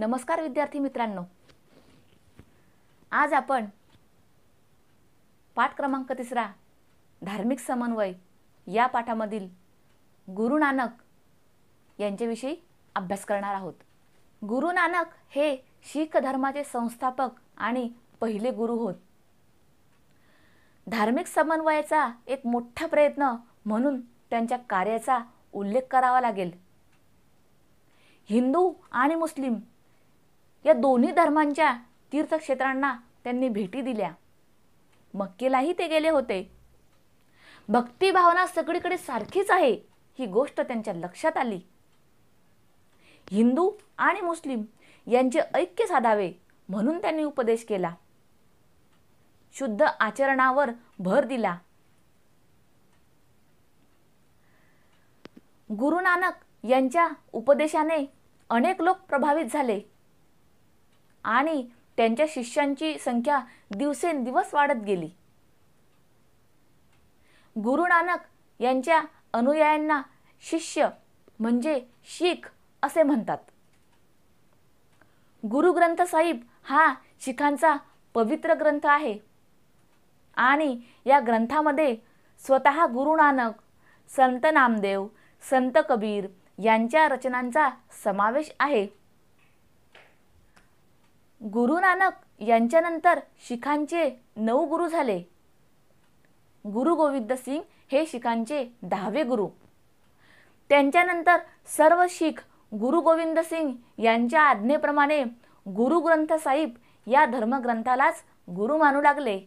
नमस्कार विद्यार्थी मित्रांनो आज आपण पाठ क्रमांक तिसरा धार्मिक समन्वय या पाठामधील गुरु नानक यांच्याविषयी अभ्यास करणार आहोत गुरु नानक हे शीख धर्माचे संस्थापक आणि पहिले गुरु होत धार्मिक समन्वयाचा एक मोठा प्रयत्न म्हणून त्यांच्या कार्याचा उल्लेख करावा लागेल हिंदू आणि मुस्लिम या दोन्ही धर्मांच्या तीर्थक्षेत्रांना त्यांनी भेटी दिल्या मक्केलाही ते गेले होते भावना सगळीकडे सारखीच आहे ही गोष्ट त्यांच्या लक्षात आली हिंदू आणि मुस्लिम यांचे ऐक्य साधावे म्हणून त्यांनी उपदेश केला शुद्ध आचरणावर भर दिला गुरु नानक यांच्या उपदेशाने अनेक लोक प्रभावित झाले आणि त्यांच्या शिष्यांची संख्या दिवसेंदिवस वाढत गेली गुरु नानक यांच्या अनुयायांना शिष्य म्हणजे शीख असे म्हणतात गुरु ग्रंथ साहिब हा शिखांचा पवित्र ग्रंथ आहे आणि या ग्रंथामध्ये स्वतः गुरु नानक संत नामदेव संत कबीर यांच्या रचनांचा समावेश आहे गुरु नानक यांच्यानंतर शिखांचे नऊ गुरु झाले गुरु गोविंद सिंग हे शिखांचे दहावे गुरु त्यांच्यानंतर सर्व शीख गुरु गोविंद सिंग यांच्या आज्ञेप्रमाणे गुरु ग्रंथ साहिब या धर्मग्रंथालाच गुरु मानू लागले